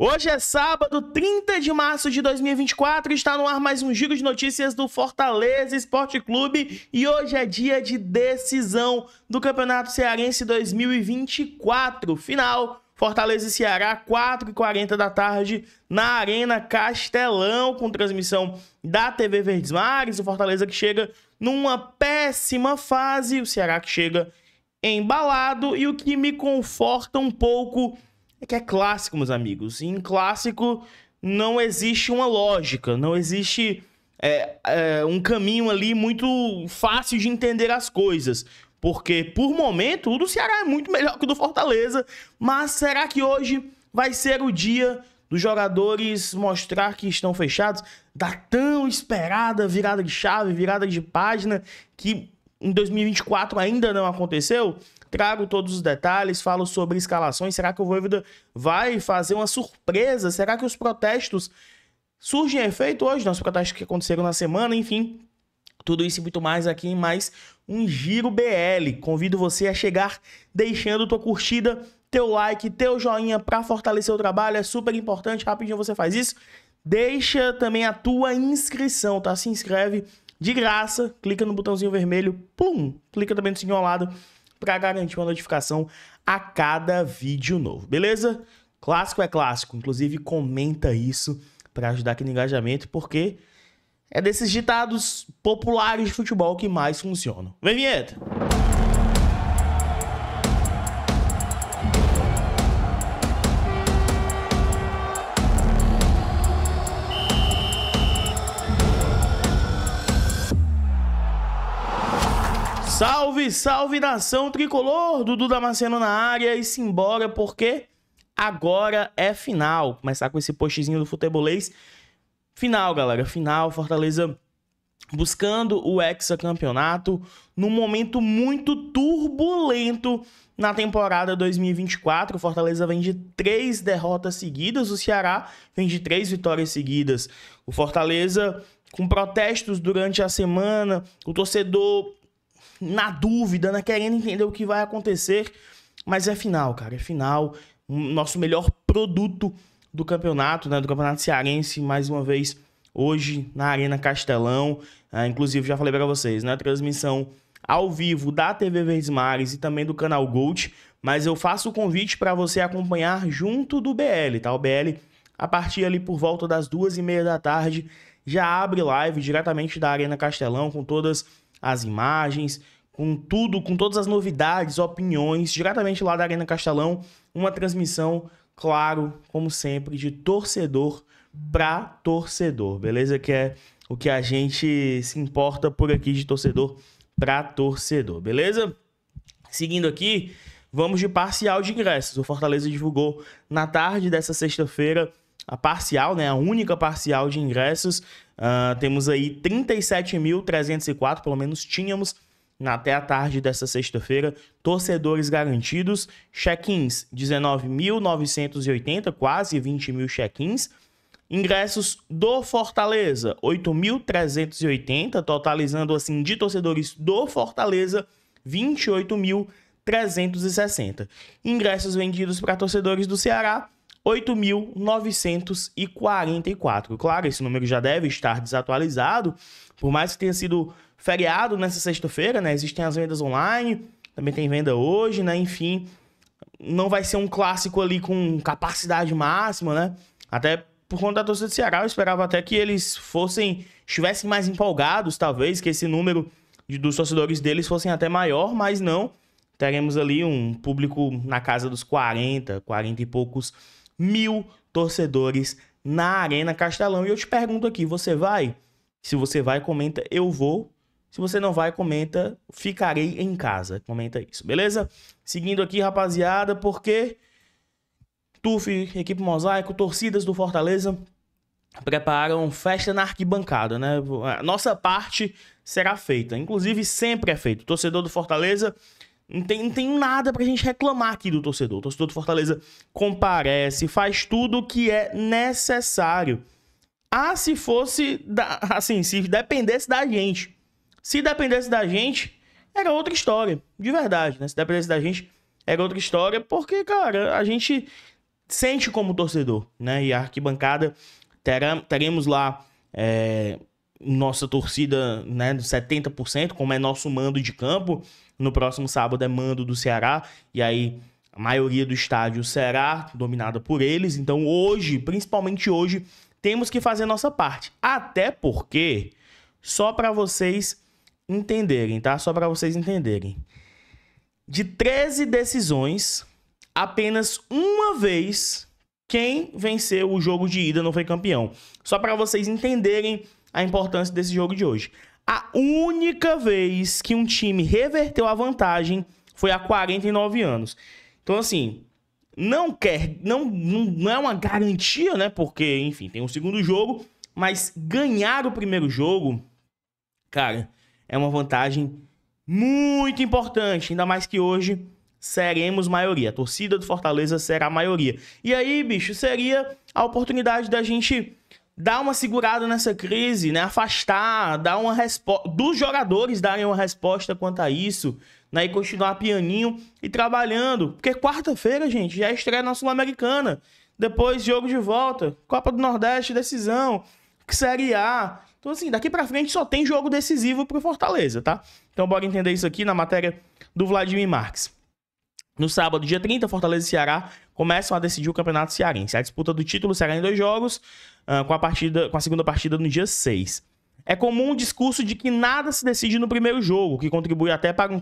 Hoje é sábado, 30 de março de 2024, está no ar mais um giro de notícias do Fortaleza Esporte Clube e hoje é dia de decisão do Campeonato Cearense 2024. Final Fortaleza e Ceará, 4h40 da tarde, na Arena Castelão, com transmissão da TV Verdes Mares. O Fortaleza que chega numa péssima fase, o Ceará que chega embalado. E o que me conforta um pouco é que é clássico, meus amigos. E em clássico não existe uma lógica, não existe é, é, um caminho ali muito fácil de entender as coisas. Porque, por momento, o do Ceará é muito melhor que o do Fortaleza. Mas será que hoje vai ser o dia dos jogadores mostrar que estão fechados? Da tão esperada virada de chave, virada de página, que em 2024 ainda não aconteceu? trago todos os detalhes, falo sobre escalações. Será que o Voivoda vai fazer uma surpresa? Será que os protestos surgem efeito hoje? Nossos protestos que aconteceram na semana, enfim. Tudo isso e muito mais aqui em mais um Giro BL. Convido você a chegar deixando tua curtida, teu like, teu joinha para fortalecer o trabalho. É super importante, rapidinho você faz isso. Deixa também a tua inscrição, tá? Se inscreve de graça, clica no botãozinho vermelho, pum. clica também no sininho ao lado para garantir uma notificação a cada vídeo novo, beleza? Clássico é clássico, inclusive comenta isso para ajudar aqui no engajamento, porque é desses ditados populares de futebol que mais funcionam. Vem vinheta! Salve, salve nação tricolor! Dudu Damasceno na área e simbora porque agora é final. Começar com esse postzinho do futebolês. Final, galera, final. Fortaleza buscando o hexacampeonato num momento muito turbulento na temporada 2024. O Fortaleza vem de três derrotas seguidas, o Ceará vem de três vitórias seguidas. O Fortaleza com protestos durante a semana, o torcedor na dúvida, né? Querendo entender o que vai acontecer. Mas é final, cara. É final. Hum, nosso melhor produto do campeonato, né? Do campeonato cearense, mais uma vez, hoje na Arena Castelão. Ah, inclusive, já falei para vocês, né? Transmissão ao vivo da TV Verdes Mares e também do canal Gold. Mas eu faço o convite para você acompanhar junto do BL, tá? O BL, a partir ali por volta das duas e meia da tarde, já abre live diretamente da Arena Castelão com todas as imagens, com tudo, com todas as novidades, opiniões, diretamente lá da Arena Castelão, uma transmissão, claro, como sempre, de torcedor para torcedor, beleza? Que é o que a gente se importa por aqui de torcedor para torcedor, beleza? Seguindo aqui, vamos de parcial de ingressos. O Fortaleza divulgou na tarde dessa sexta-feira a parcial, né, a única parcial de ingressos Uh, temos aí 37.304, pelo menos tínhamos até a tarde dessa sexta-feira, torcedores garantidos, check-ins 19.980, quase 20 mil check-ins, ingressos do Fortaleza 8.380, totalizando assim de torcedores do Fortaleza 28.360, ingressos vendidos para torcedores do Ceará 8.944. Claro, esse número já deve estar desatualizado, por mais que tenha sido feriado nessa sexta-feira, né? Existem as vendas online, também tem venda hoje, né? Enfim, não vai ser um clássico ali com capacidade máxima, né? Até por conta da torcida do Ceará, eu esperava até que eles fossem, estivessem mais empolgados, talvez, que esse número de, dos torcedores deles fossem até maior, mas não. Teremos ali um público na casa dos 40, 40 e poucos mil torcedores na Arena Castelão. E eu te pergunto aqui: você vai? Se você vai, comenta, eu vou. Se você não vai, comenta, ficarei em casa. Comenta isso, beleza? Seguindo aqui, rapaziada, porque TUF, equipe Mosaico, torcidas do Fortaleza preparam festa na arquibancada, né? nossa parte será feita. Inclusive, sempre é feito. Torcedor do Fortaleza não tem, não tem nada pra gente reclamar aqui do torcedor. O torcedor do Fortaleza comparece, faz tudo o que é necessário. Ah, se fosse. Da, assim, se dependesse da gente. Se dependesse da gente, era outra história. De verdade, né? Se dependesse da gente, era outra história. Porque, cara, a gente sente como torcedor, né? E a arquibancada. Terá, teremos lá é, nossa torcida, né, 70%, como é nosso mando de campo. No próximo sábado é mando do Ceará, e aí a maioria do estádio será dominada por eles. Então hoje, principalmente hoje, temos que fazer nossa parte. Até porque, só para vocês entenderem, tá? Só para vocês entenderem. De 13 decisões, apenas uma vez quem venceu o jogo de ida não foi campeão. Só para vocês entenderem a importância desse jogo de hoje. A única vez que um time reverteu a vantagem foi há 49 anos. Então, assim, não quer, não, não é uma garantia, né? Porque, enfim, tem um segundo jogo, mas ganhar o primeiro jogo, cara, é uma vantagem muito importante, ainda mais que hoje seremos maioria. A torcida do Fortaleza será a maioria. E aí, bicho, seria a oportunidade da gente dar uma segurada nessa crise, né? Afastar, dar uma resposta. Dos jogadores darem uma resposta quanto a isso, né? E continuar pianinho e trabalhando. Porque quarta-feira, gente, já é estreia na Sul-Americana. Depois, jogo de volta. Copa do Nordeste, decisão. Série A. Então, assim, daqui pra frente só tem jogo decisivo pro Fortaleza, tá? Então, bora entender isso aqui na matéria do Vladimir Marques. No sábado, dia 30, Fortaleza e Ceará começam a decidir o Campeonato Cearense. A disputa do título será em dois jogos, ah, com, a partida, com a segunda partida no dia 6. É comum o discurso de que nada se decide no primeiro jogo, que contribui até para um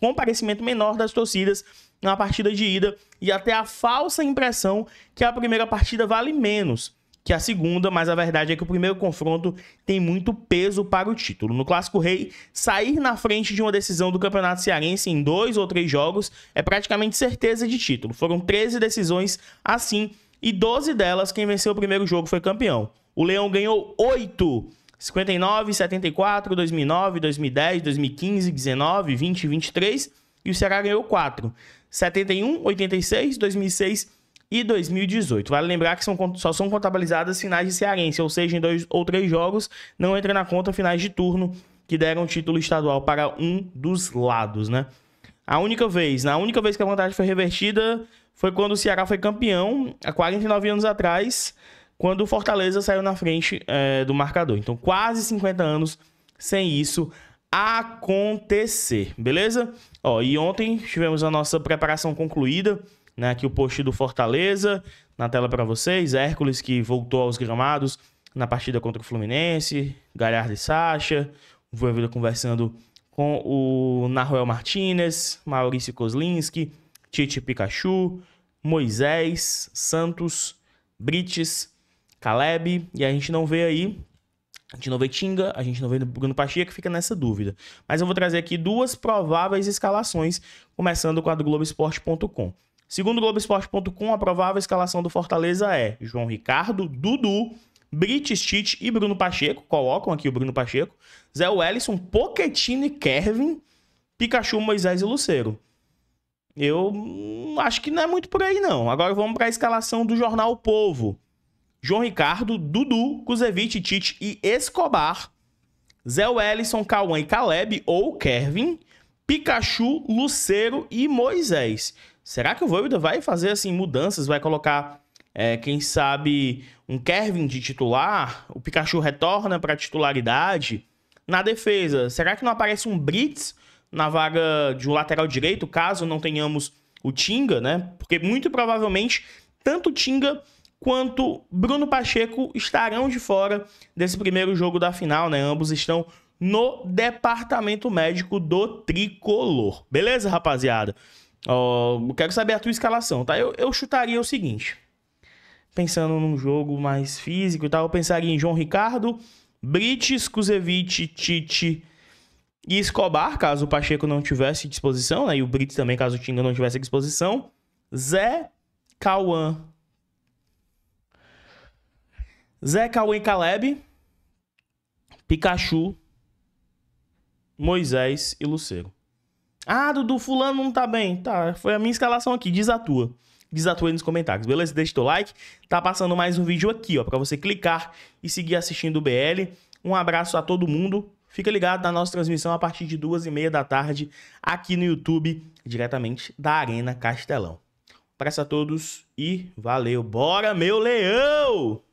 comparecimento menor das torcidas na partida de ida e até a falsa impressão que a primeira partida vale menos que é a segunda, mas a verdade é que o primeiro confronto tem muito peso para o título. No Clássico Rei, sair na frente de uma decisão do Campeonato Cearense em dois ou três jogos é praticamente certeza de título. Foram 13 decisões assim e 12 delas quem venceu o primeiro jogo foi campeão. O Leão ganhou 8 59, 74, 2009, 2010, 2015, 19, 20, 23 e o Ceará ganhou 4. 71, 86, 2006 e 2018. Vale lembrar que são, só são contabilizadas finais de cearense, ou seja, em dois ou três jogos não entra na conta finais de turno que deram título estadual para um dos lados, né? A única vez, na única vez que a vantagem foi revertida foi quando o Ceará foi campeão, há 49 anos atrás, quando o Fortaleza saiu na frente é, do marcador. Então, quase 50 anos sem isso acontecer, beleza? Ó, e ontem tivemos a nossa preparação concluída né? Aqui o post do Fortaleza, na tela para vocês. Hércules que voltou aos gramados na partida contra o Fluminense. Galhardo e Sacha. vou conversando com o Naruel Martinez, Maurício Koslinski, Tite Pikachu, Moisés, Santos, Brites, Caleb. E a gente não vê aí a gente não vê Tinga, a gente não vê Bruno Pacheco, fica nessa dúvida. Mas eu vou trazer aqui duas prováveis escalações, começando com a do Globoesporte.com. Segundo Globoesporte.com, a provável escalação do Fortaleza é João Ricardo, Dudu, Britstich e Bruno Pacheco. Colocam aqui o Bruno Pacheco. Zé Wellison, Pochettino e Kervin. Pikachu, Moisés e Luceiro. Eu hum, acho que não é muito por aí, não. Agora vamos para a escalação do jornal o Povo. João Ricardo, Dudu, Kuzevic, Tite e Escobar. Zé Wellison, Cauã e Caleb ou Kervin. Pikachu, Lucero e Moisés. Será que o Voivoda vai fazer assim mudanças? Vai colocar, é, quem sabe, um Kevin de titular? O Pikachu retorna para titularidade? Na defesa, será que não aparece um Brits na vaga de um lateral direito, caso não tenhamos o Tinga, né? Porque muito provavelmente tanto Tinga quanto Bruno Pacheco estarão de fora desse primeiro jogo da final, né? Ambos estão no departamento médico do tricolor. Beleza, rapaziada? quero saber a tua escalação, tá? Eu, eu chutaria o seguinte. Pensando num jogo mais físico e tal, eu pensaria em João Ricardo, Brites, Kuzevic, Tite e Escobar, caso o Pacheco não tivesse disposição, né? E o Brites também, caso o Tinga não tivesse disposição. Zé, Cauã. Zé, Cauã e Caleb. Pikachu, Moisés e Lucero. Ah, Dudu, fulano não tá bem. Tá, foi a minha escalação aqui, desatua. Desatua aí nos comentários, beleza? Deixa teu like. Tá passando mais um vídeo aqui, ó, pra você clicar e seguir assistindo o BL. Um abraço a todo mundo. Fica ligado na nossa transmissão a partir de duas e meia da tarde aqui no YouTube, diretamente da Arena Castelão. Um abraço a todos e valeu. Bora, meu leão!